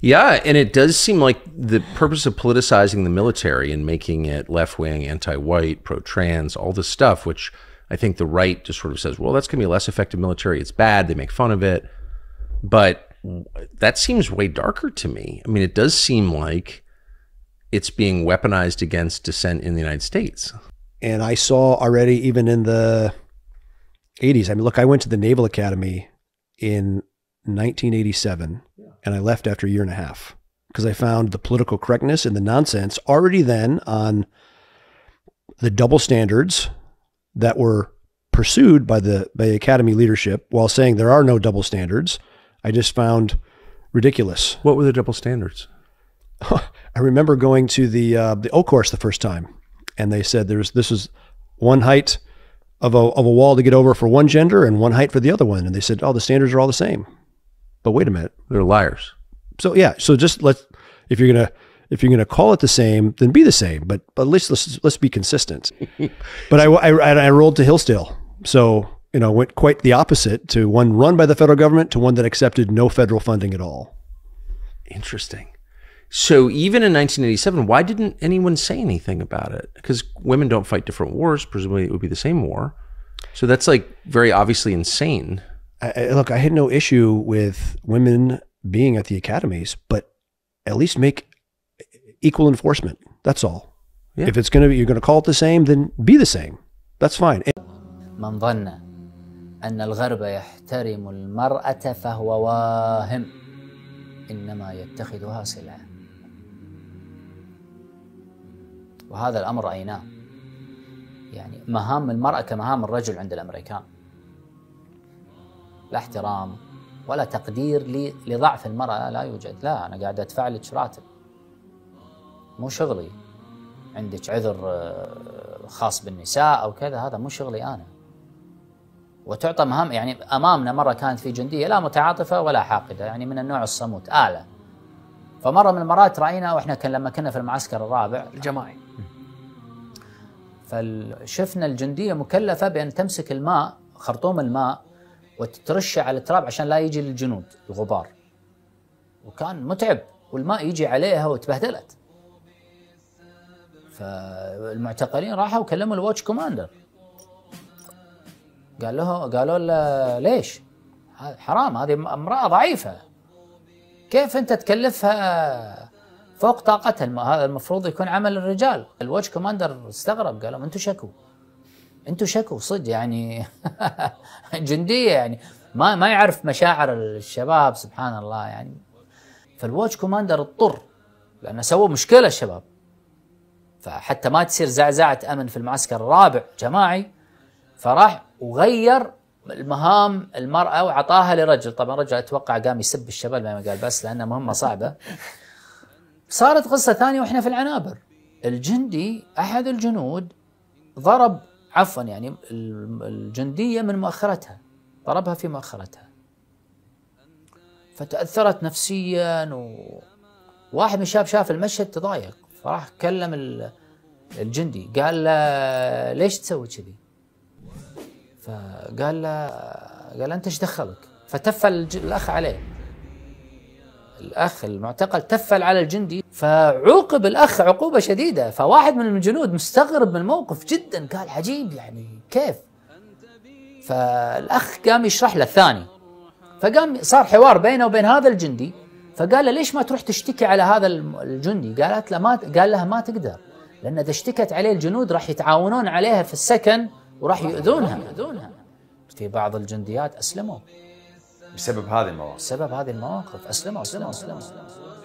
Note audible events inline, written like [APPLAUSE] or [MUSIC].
Yeah, and it does seem like the purpose of politicizing the military and making it left wing, anti white, pro trans, all this stuff, which I think the right just sort of says, well, that's going to be a less effective military. It's bad. They make fun of it. But that seems way darker to me. I mean, it does seem like it's being weaponized against dissent in the United States. And I saw already, even in the 80s, I mean, look, I went to the Naval Academy in 1987 and I left after a year and a half because I found the political correctness and the nonsense already then on the double standards that were pursued by the by academy leadership while saying there are no double standards. I just found ridiculous. What were the double standards? [LAUGHS] I remember going to the uh, the O course the first time, and they said there's this is one height of a of a wall to get over for one gender and one height for the other one, and they said, oh, the standards are all the same but wait a minute, they're liars. So yeah, so just let's if you're gonna if you're gonna call it the same, then be the same. But but least let's, let's be consistent. [LAUGHS] but I, I I rolled to Hillsdale, so you know went quite the opposite to one run by the federal government to one that accepted no federal funding at all. Interesting. So even in 1987, why didn't anyone say anything about it? Because women don't fight different wars. Presumably, it would be the same war. So that's like very obviously insane. I, look, I had no issue with women being at the academies, but at least make equal enforcement. That's all. Yeah. If it's going to be, you're going to call it the same, then be the same. That's fine. من ظن أن الغرب يحترم المرأة فهو واهم إنما يتخذها سلعة وهذا الأمر رأيناه يعني مهام المرأة كمهام الرجل عند الأمريكان لا احترام ولا تقدير لضعف المرأة لا يوجد لا أنا قاعد أدفع لك راتب مو شغلي عندك عذر آه، خاص بالنساء أو كذا هذا مو شغلي أنا وتعطى مهام يعني أمامنا مرة كانت في جندية لا متعاطفة ولا حاقدة يعني من النوع الصموت آلة فمرة من المرات رأينا وإحنا كان لما كنا في المعسكر الرابع الجماعي فشفنا الجندية مكلفة بأن تمسك الماء خرطوم الماء وتترشه على التراب عشان لا يجي للجنود الغبار وكان متعب والماء يجي عليها وتبهدلت فالمعتقلين راحوا وكلموا الواتش كوماندر قال له قالوا له ليش؟ حرام هذه امراه ضعيفه كيف انت تكلفها فوق طاقتها هذا المفروض يكون عمل الرجال الواتش كوماندر استغرب قال لهم انتم شكوا انتم شكوا صدق يعني [LAUGHS] جنديه يعني ما ما يعرف مشاعر الشباب سبحان الله يعني فالواتش كوماندر اضطر لانه سووا مشكله الشباب فحتى ما تصير زعزعه امن في المعسكر الرابع جماعي فراح وغير المهام المراه وعطاها لرجل طبعا رجل اتوقع قام يسب الشباب ما قال بس لانها مهمه صعبه صارت قصه ثانيه واحنا في العنابر الجندي احد الجنود ضرب عفوا يعني الجندية من مؤخرتها ضربها في مؤخرتها فتأثرت نفسيا وواحد من الشباب شاف المشهد تضايق فراح كلم الجندي قال له ليش تسوي كذي؟ فقال له قال انت ايش دخلك؟ فتف الاخ عليه الاخ المعتقل تفل على الجندي فعوقب الاخ عقوبه شديده فواحد من الجنود مستغرب من الموقف جدا قال عجيب يعني كيف فالاخ قام يشرح له الثاني فقام صار حوار بينه وبين هذا الجندي فقال له ليش ما تروح تشتكي على هذا الجندي قالت له ما قال لها ما تقدر لان اذا اشتكت عليه الجنود راح يتعاونون عليها في السكن وراح يؤذونها في بعض الجنديات اسلموا بسبب هذه المواقف بسبب هذه المواقف أسلموا أسلموا أسلموا, أسلموا.